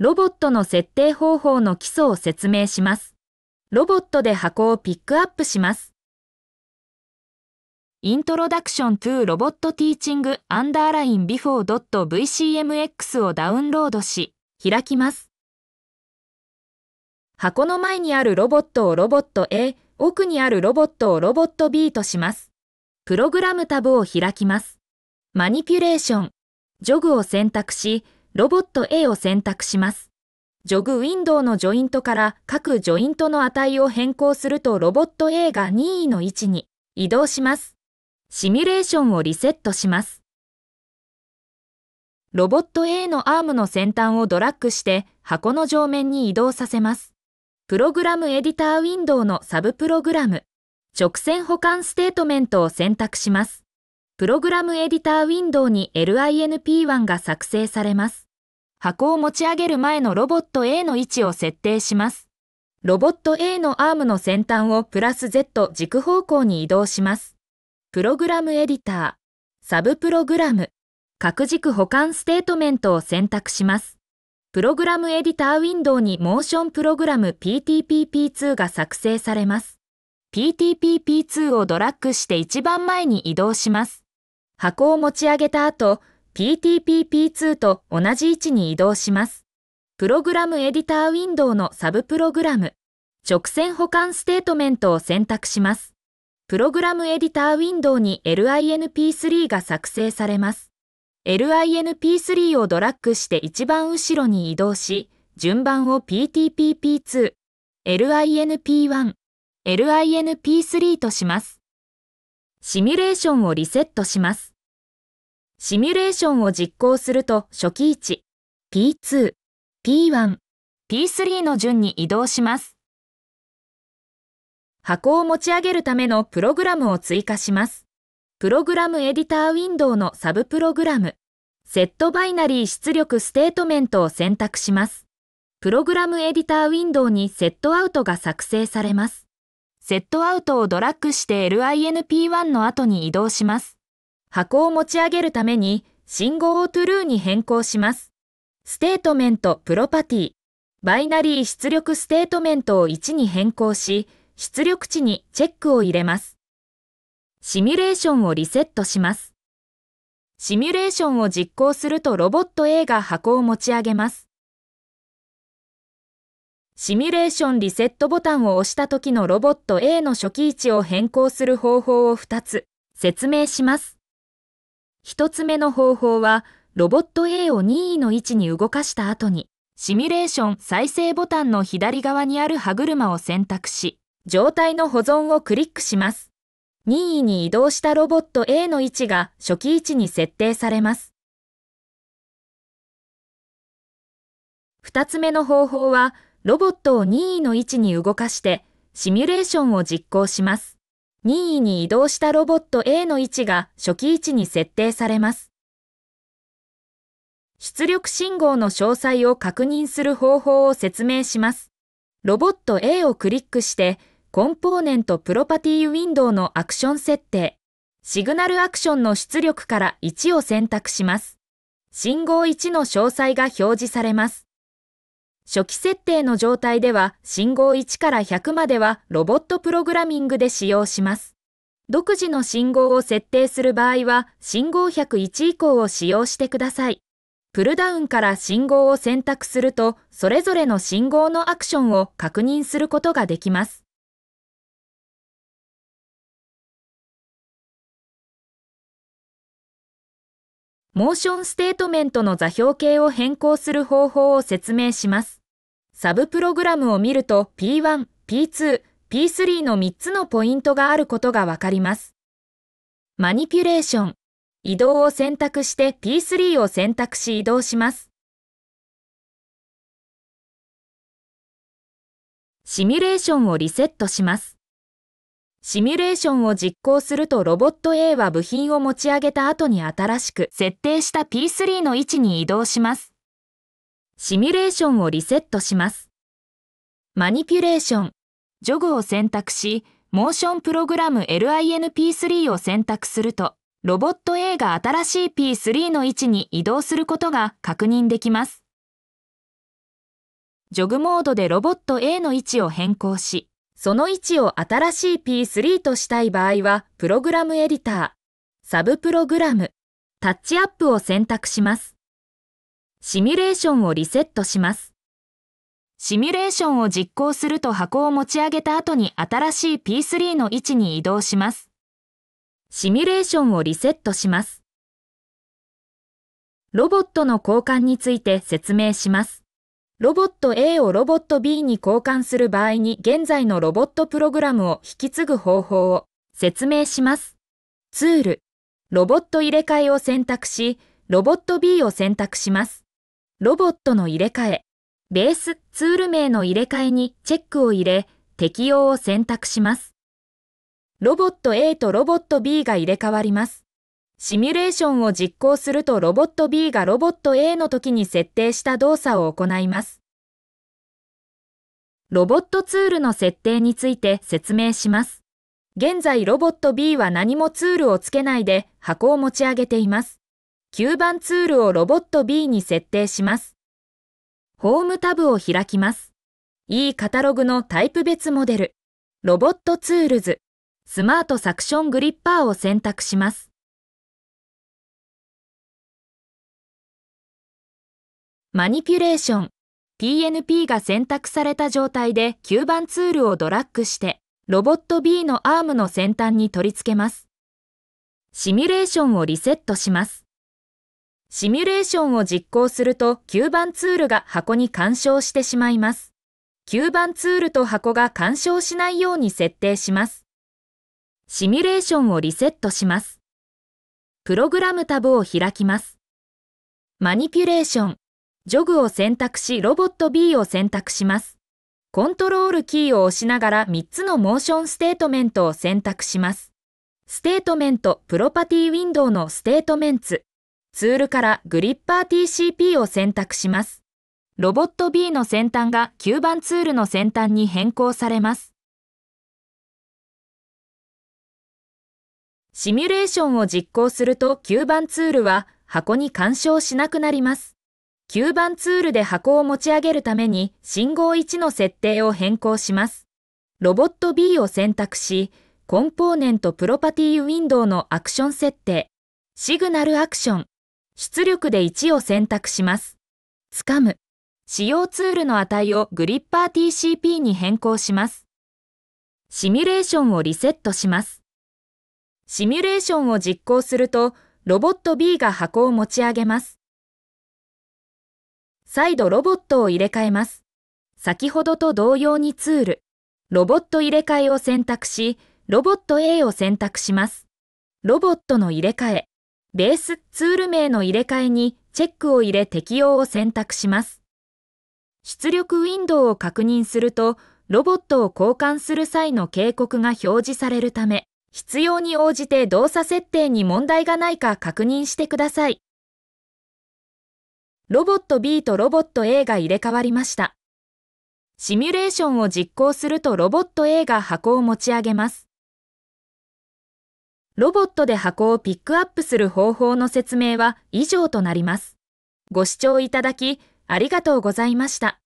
ロボットの設定方法の基礎を説明します。ロボットで箱をピックアップします。イントロダクション to ロボットティーチングアンダーライン before.vcmx をダウンロードし、開きます。箱の前にあるロボットをロボット A、奥にあるロボットをロボット B とします。プログラムタブを開きます。マニピュレーション、ジョグを選択し、ロボット A を選択します。ジョグウィンドウのジョイントから各ジョイントの値を変更するとロボット A が任意の位置に移動します。シミュレーションをリセットします。ロボット A のアームの先端をドラッグして箱の上面に移動させます。プログラムエディターウィンドウのサブプログラム、直線保管ステートメントを選択します。プログラムエディターウィンドウに LINP1 が作成されます。箱を持ち上げる前のロボット A の位置を設定します。ロボット A のアームの先端をプラス Z 軸方向に移動します。プログラムエディター、サブプログラム、各軸保管ステートメントを選択します。プログラムエディターウィンドウにモーションプログラム PTPP2 が作成されます。PTPP2 をドラッグして一番前に移動します。箱を持ち上げた後、TTPP2 と同じ位置に移動します。プログラムエディターウィンドウのサブプログラム、直線保管ステートメントを選択します。プログラムエディターウィンドウに LINP3 が作成されます。LINP3 をドラッグして一番後ろに移動し、順番を PTPP2、LINP1、LINP3 とします。シミュレーションをリセットします。シミュレーションを実行すると初期位置 P2、P1、P3 の順に移動します。箱を持ち上げるためのプログラムを追加します。プログラムエディターウィンドウのサブプログラム、セットバイナリー出力ステートメントを選択します。プログラムエディターウィンドウにセットアウトが作成されます。セットアウトをドラッグして LINP1 の後に移動します。箱を持ち上げるために信号を true に変更します。ステートメントプロパティ、バイナリー出力ステートメントを1に変更し、出力値にチェックを入れます。シミュレーションをリセットします。シミュレーションを実行するとロボット A が箱を持ち上げます。シミュレーションリセットボタンを押した時のロボット A の初期位置を変更する方法を2つ説明します。一つ目の方法は、ロボット A を任意の位置に動かした後に、シミュレーション再生ボタンの左側にある歯車を選択し、状態の保存をクリックします。任意に移動したロボット A の位置が初期位置に設定されます。二つ目の方法は、ロボットを任意の位置に動かして、シミュレーションを実行します。任意に移動したロボット A の位置が初期位置に設定されます。出力信号の詳細を確認する方法を説明します。ロボット A をクリックして、コンポーネントプロパティウィンドウのアクション設定、シグナルアクションの出力から1を選択します。信号1の詳細が表示されます。初期設定の状態では信号1から100まではロボットプログラミングで使用します。独自の信号を設定する場合は信号101以降を使用してください。プルダウンから信号を選択するとそれぞれの信号のアクションを確認することができます。モーションステートメントの座標形を変更する方法を説明します。サブプログラムを見ると P1、P2、P3 の3つのポイントがあることがわかります。マニピュレーション。移動を選択して P3 を選択し移動します。シミュレーションをリセットします。シミュレーションを実行するとロボット A は部品を持ち上げた後に新しく設定した P3 の位置に移動します。シミュレーションをリセットします。マニピュレーション、ジョグを選択し、モーションプログラム LINP3 を選択すると、ロボット A が新しい P3 の位置に移動することが確認できます。ジョグモードでロボット A の位置を変更し、その位置を新しい P3 としたい場合は、プログラムエディター、サブプログラム、タッチアップを選択します。シミュレーションをリセットします。シミュレーションを実行すると箱を持ち上げた後に新しい P3 の位置に移動します。シミュレーションをリセットします。ロボットの交換について説明します。ロボット A をロボット B に交換する場合に現在のロボットプログラムを引き継ぐ方法を説明します。ツール、ロボット入れ替えを選択し、ロボット B を選択します。ロボットの入れ替え、ベースツール名の入れ替えにチェックを入れ、適用を選択します。ロボット A とロボット B が入れ替わります。シミュレーションを実行するとロボット B がロボット A の時に設定した動作を行います。ロボットツールの設定について説明します。現在ロボット B は何もツールをつけないで箱を持ち上げています。9番ツールをロボット B に設定します。ホームタブを開きます。E カタログのタイプ別モデル、ロボットツールズ、スマートサクショングリッパーを選択します。マニピュレーション、PNP が選択された状態で吸盤ツールをドラッグして、ロボット B のアームの先端に取り付けます。シミュレーションをリセットします。シミュレーションを実行すると吸盤ツールが箱に干渉してしまいます。吸盤ツールと箱が干渉しないように設定します。シミュレーションをリセットします。プログラムタブを開きます。マニピュレーション、ジョグを選択しロボット B を選択します。コントロールキーを押しながら3つのモーションステートメントを選択します。ステートメント、プロパティウィンドウのステートメンツ、ツールからグリッパー TCP を選択します。ロボット B の先端が吸盤ツールの先端に変更されます。シミュレーションを実行すると吸盤ツールは箱に干渉しなくなります。吸盤ツールで箱を持ち上げるために信号1の設定を変更します。ロボット B を選択し、コンポーネントプロパティウィンドウのアクション設定、シグナルアクション、出力で1を選択します。掴む。使用ツールの値をグリッパー TCP に変更します。シミュレーションをリセットします。シミュレーションを実行すると、ロボット B が箱を持ち上げます。再度ロボットを入れ替えます。先ほどと同様にツール、ロボット入れ替えを選択し、ロボット A を選択します。ロボットの入れ替え、ベースツール名の入れ替えにチェックを入れ適用を選択します。出力ウィンドウを確認すると、ロボットを交換する際の警告が表示されるため、必要に応じて動作設定に問題がないか確認してください。ロボット B とロボット A が入れ替わりました。シミュレーションを実行するとロボット A が箱を持ち上げます。ロボットで箱をピックアップする方法の説明は以上となります。ご視聴いただき、ありがとうございました。